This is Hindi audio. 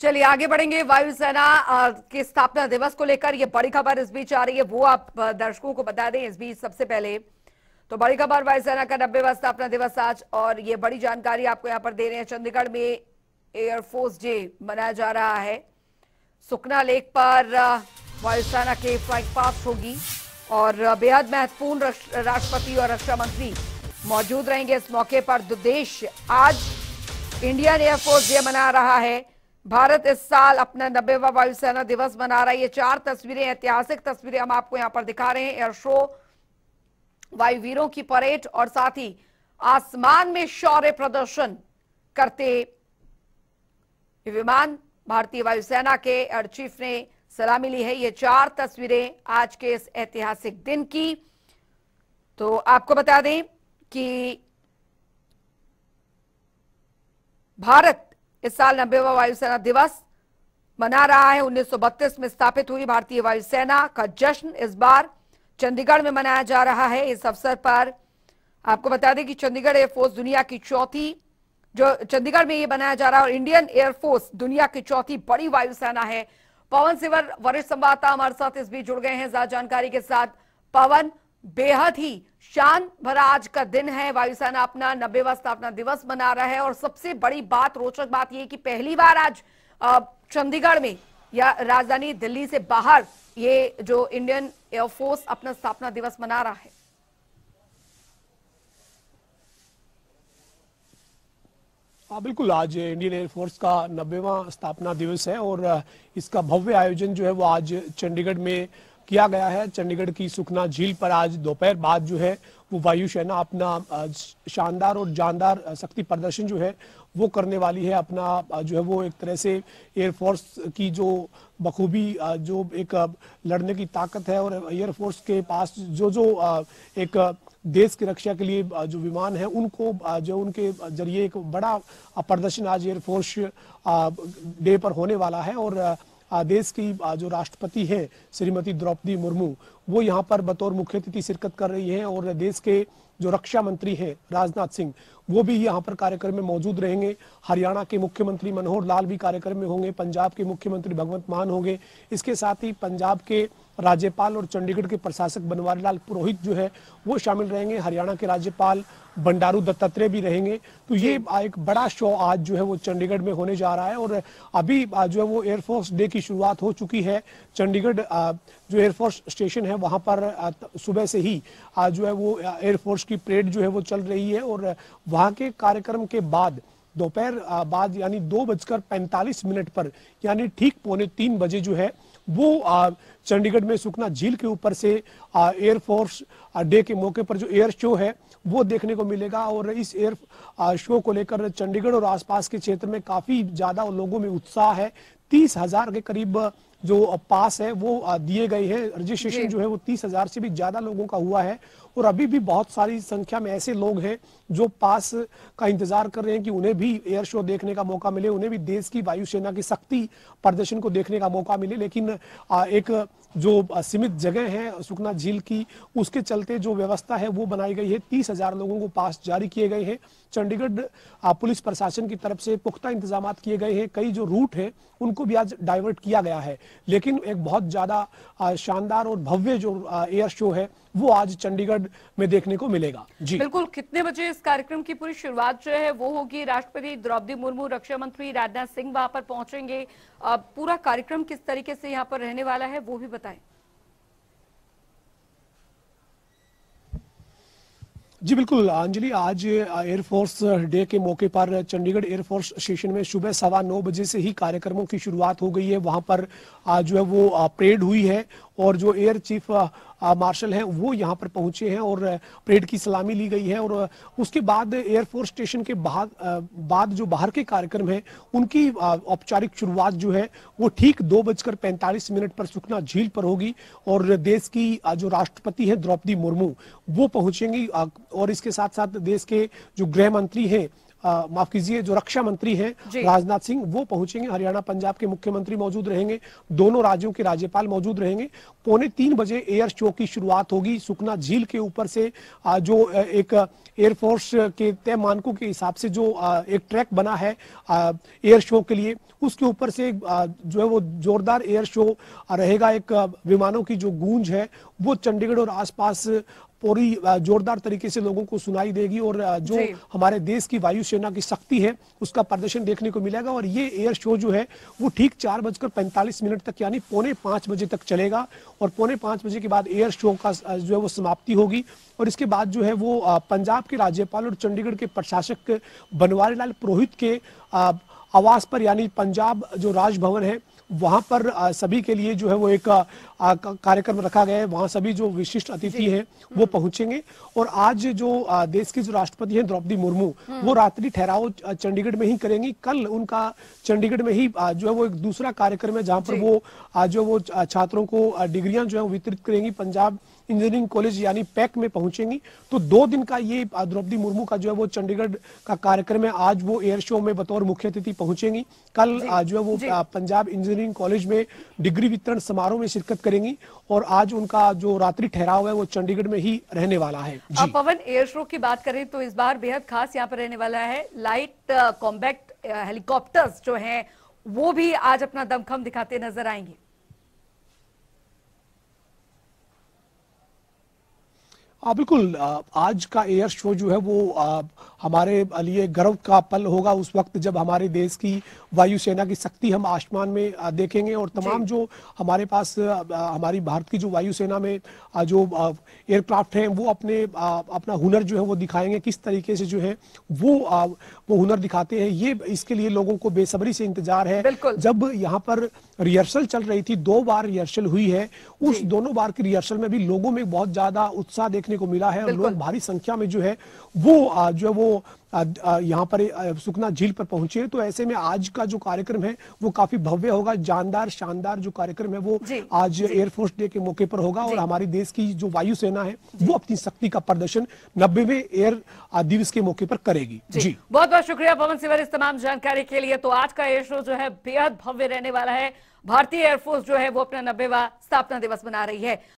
चलिए आगे बढ़ेंगे वायुसेना के स्थापना दिवस को लेकर यह बड़ी खबर इस बीच आ रही है वो आप दर्शकों को बता दें इस बीच सबसे पहले तो बड़ी खबर वायुसेना का नब्बेवा स्थापना दिवस आज और ये बड़ी जानकारी आपको यहाँ पर दे रहे हैं चंडीगढ़ में एयरफोर्स डे मनाया जा रहा है सुखना लेक पर वायुसेना के फ्लाइट पास होगी और बेहद महत्वपूर्ण राष्ट्रपति और रक्षा मंत्री मौजूद रहेंगे इस मौके पर देश आज इंडियन एयरफोर्स डे मना रहा है भारत इस साल अपना नब्बेवा वायुसेना दिवस मना रहा है ये चार तस्वीरें ऐतिहासिक तस्वीरें हम आपको यहाँ पर दिखा रहे हैं एयर शो वायुवीरों की परेड और साथ ही आसमान में शौर्य प्रदर्शन करते विमान भारतीय वायुसेना के एयर चीफ ने सलामी ली है ये चार तस्वीरें आज के इस ऐतिहासिक दिन की तो आपको बता दें कि भारत इस साल नब्बेवा वायुसेना दिवस मना रहा है उन्नीस में स्थापित हुई भारतीय वायुसेना का जश्न इस बार चंडीगढ़ में मनाया जा रहा है इस अवसर पर आपको बता दें कि चंडीगढ़ एयरफोर्स दुनिया की चौथी जो चंडीगढ़ में ये बनाया जा रहा है और इंडियन एयरफोर्स दुनिया की चौथी बड़ी वायुसेना है पवन सिवर वरिष्ठ संवाददाता हमारे साथ इस बीच जुड़ गए हैं ज्यादा जानकारी के साथ पवन बेहद ही शान भरा आज का दिन है वायुसेना अपना नब्बेवा स्थापना दिवस मना रहा है और सबसे बड़ी बात रोचक बात यह कि पहली बार आज चंडीगढ़ में या राजधानी दिल्ली से बाहर ये जो इंडियन एयरफोर्स अपना स्थापना दिवस मना रहा है हाँ बिल्कुल आज इंडियन एयरफोर्स का नब्बेवा स्थापना दिवस है और इसका भव्य आयोजन जो है वो आज चंडीगढ़ में किया गया है चंडीगढ़ की सुखना झील पर आज दोपहर बाद जो है वो वायुसेना अपना शानदार और जानदार शक्ति प्रदर्शन जो है वो करने वाली है अपना जो है वो एक तरह से एयरफोर्स की जो बखूबी जो एक लड़ने की ताकत है और एयरफोर्स के पास जो जो एक देश की रक्षा के लिए जो विमान है उनको जो उनके जरिए एक बड़ा प्रदर्शन आज एयरफोर्स डे पर होने वाला है और देश की जो राष्ट्रपति है श्रीमती द्रौपदी मुर्मू वो यहाँ पर बतौर मुख्य अतिथि शिरकत कर रही हैं और देश के जो रक्षा मंत्री हैं राजनाथ सिंह वो भी यहाँ पर कार्यक्रम में मौजूद रहेंगे हरियाणा के मुख्यमंत्री मनोहर लाल भी कार्यक्रम में होंगे पंजाब के मुख्यमंत्री भगवंत मान होंगे इसके साथ ही पंजाब के राज्यपाल और चंडीगढ़ के प्रशासक बनवारी लाल पुरोहित जो है वो शामिल रहेंगे हरियाणा के राज्यपाल बंडारू दत्तात्रेय भी रहेंगे तो ये एक बड़ा शो आज जो है वो चंडीगढ़ में होने जा रहा है और अभी जो है वो एयरफोर्स डे की शुरुआत हो चुकी है चंडीगढ़ जो एयरफोर्स स्टेशन है वहाँ पर सुबह से ही जो है वो एयरफोर्स की परेड जो है वो चल रही है और वहाँ के कार्यक्रम के बाद दोपहर बाद यानी दो बजकर पैंतालीस मिनट पर यानी ठीक पौने तीन बजे जो है वो चंडीगढ़ में सुखना झील के ऊपर से एयरफोर्स डे के मौके पर जो एयर शो है वो देखने को मिलेगा और इस एयर शो को लेकर चंडीगढ़ और आसपास के क्षेत्र में काफ़ी ज़्यादा लोगों में उत्साह है तीस हजार के करीब जो पास है वो दिए गए हैं रजिस्ट्रेशन जो है वो तीस हजार से भी ज्यादा लोगों का हुआ है और अभी भी बहुत सारी संख्या में ऐसे लोग हैं जो पास का इंतजार कर रहे हैं कि उन्हें भी एयर शो देखने का मौका मिले उन्हें भी देश की वायुसेना की शक्ति प्रदर्शन को देखने का मौका मिले लेकिन एक जो सीमित जगह है सुखना झील की उसके चलते जो व्यवस्था है वो बनाई गई है तीस हजार लोगों को पास जारी किए गए हैं चंडीगढ़ पुलिस प्रशासन की तरफ से पुख्ता इंतजाम किए गए हैं कई जो रूट है उनको भी आज डाइवर्ट किया गया है लेकिन एक बहुत ज़्यादा शानदार और भव्य जो एयर शो है वो आज चंडीगढ़ में देखने को मिलेगा जी बिल्कुल कितने बजे इस कार्यक्रम की पूरी शुरुआत जो है वो होगी राष्ट्रपति द्रौपदी मुर्मू रक्षा मंत्री राजनाथ सिंह वहां पर पहुंचेंगे पूरा कार्यक्रम किस तरीके से यहाँ पर रहने वाला है वो भी बताएं जी बिल्कुल अंजलि आज एयरफोर्स डे के मौके पर चंडीगढ़ एयरफोर्स स्टेशन में सुबह सवा नौ बजे से ही कार्यक्रमों की शुरुआत हो गई है वहां पर आज जो है वो परेड हुई है और जो एयर चीफ मार्शल हैं वो यहाँ पर पहुंचे हैं और परेड की सलामी ली गई है और उसके बाद एयरफोर्स स्टेशन के बाद बाद जो बाहर के कार्यक्रम हैं उनकी औपचारिक शुरुआत जो है वो ठीक दो बजकर पैंतालीस मिनट पर सुखना झील पर होगी और देश की जो राष्ट्रपति हैं द्रौपदी मुर्मू वो पहुंचेंगी और इसके साथ साथ देश के जो गृह मंत्री हैं माफ कीजिए जो रक्षा मंत्री हैं राजनाथ सिंह वो पहुंचेंगे हरियाणा पंजाब के मुख्यमंत्री मौजूद रहेंगे दोनों राज्यों के राज्यपाल मौजूद रहेंगे पौने तीन बजे एयर शो की शुरुआत होगी सुखना झील के ऊपर से जो एक एयरफोर्स के तय मानकों के हिसाब से जो एक ट्रैक बना है एयर शो के लिए उसके ऊपर से जो है वो जोरदार एयर शो रहेगा एक विमानों की जो गूंज है वो चंडीगढ़ और आसपास पूरी जोरदार तरीके से लोगों को सुनाई देगी और जो हमारे देश की वायुसेना की शक्ति है उसका प्रदर्शन देखने को मिलेगा और ये एयर शो जो है वो ठीक चार बजकर पैंतालीस मिनट तक यानी पौने पांच बजे तक चलेगा और पौने पांच बजे के बाद एयर शो का जो है वो समाप्ति होगी और इसके बाद जो है वो पंजाब के राज्यपाल और चंडीगढ़ के प्रशासक बनवारी लाल पुरोहित के आवास पर यानी पंजाब जो राजभवन है वहाँ पर सभी के लिए जो है वो एक कार्यक्रम रखा गया है वहाँ सभी जो विशिष्ट अतिथि हैं वो हम्म। पहुंचेंगे और आज जो देश के जो राष्ट्रपति हैं द्रौपदी मुर्मू हम्म। वो रात्रि ठहराव चंडीगढ़ में ही करेंगी कल उनका चंडीगढ़ में ही जो है वो एक दूसरा कार्यक्रम है जहाँ पर वो जो वो छात्रों को डिग्रियां जो है वितरित करेंगी पंजाब इंजीनियरिंग कॉलेज यानी पैक में पहुंचेंगी तो दो दिन का ये द्रौपदी मुर्मू का जो है वो चंडीगढ़ का कार्यक्रम है आज वो एयर शो में बतौर मुख्य अतिथि पहुंचेंगी कल जो है वो पंजाब इंजीनियरिंग कॉलेज में डिग्री वितरण समारोह में शिरकत करेंगी और आज उनका जो रात्रि ठहराव है वो चंडीगढ़ में ही रहने वाला है जी। पवन एयर शो की बात करें तो इस बार बेहद खास यहाँ पर रहने वाला है लाइट कॉम्बैक्ट हेलीकॉप्टर जो है वो भी आज अपना दमखम दिखाते नजर आएंगे हाँ, बिल्कुल आज का एयर शो जो है वो हमारे लिए गर्व का पल होगा उस वक्त जब हमारे देश की वायुसेना की शक्ति हम आसमान में देखेंगे और तमाम जो हमारे पास हमारी भारत की जो वायुसेना में जो एयरक्राफ्ट हैं वो अपने अपना हुनर जो है वो दिखाएंगे किस तरीके से जो है वो वो हुनर दिखाते हैं ये इसके लिए लोगों को बेसब्री से इंतजार है जब यहाँ पर रिहर्सल चल रही थी दो बार रिहर्सल हुई है उस दोनों बार की रिहर्सल में भी लोगों में बहुत ज्यादा उत्साह देखने को मिला है और लोग भारी संख्या में जो है वो जो है वो यहाँ पर सुखना झील पर पहुंचे तो ऐसे में आज का जो कार्यक्रम है वो काफी भव्य होगा जानदार शानदार जो कार्यक्रम है वो आज एयरफोर्स डे के मौके पर होगा और हमारे देश की जो वायुसेना है वो अपनी शक्ति का प्रदर्शन नब्बेवे एयर दिवस के मौके पर करेगी जी, जी। बहुत बहुत शुक्रिया पवन सिवर इस तमाम जानकारी के लिए तो आज का एयर शो जो है बेहद भव्य रहने वाला है भारतीय एयरफोर्स जो है वो अपना नब्बेवा स्थापना दिवस मना रही है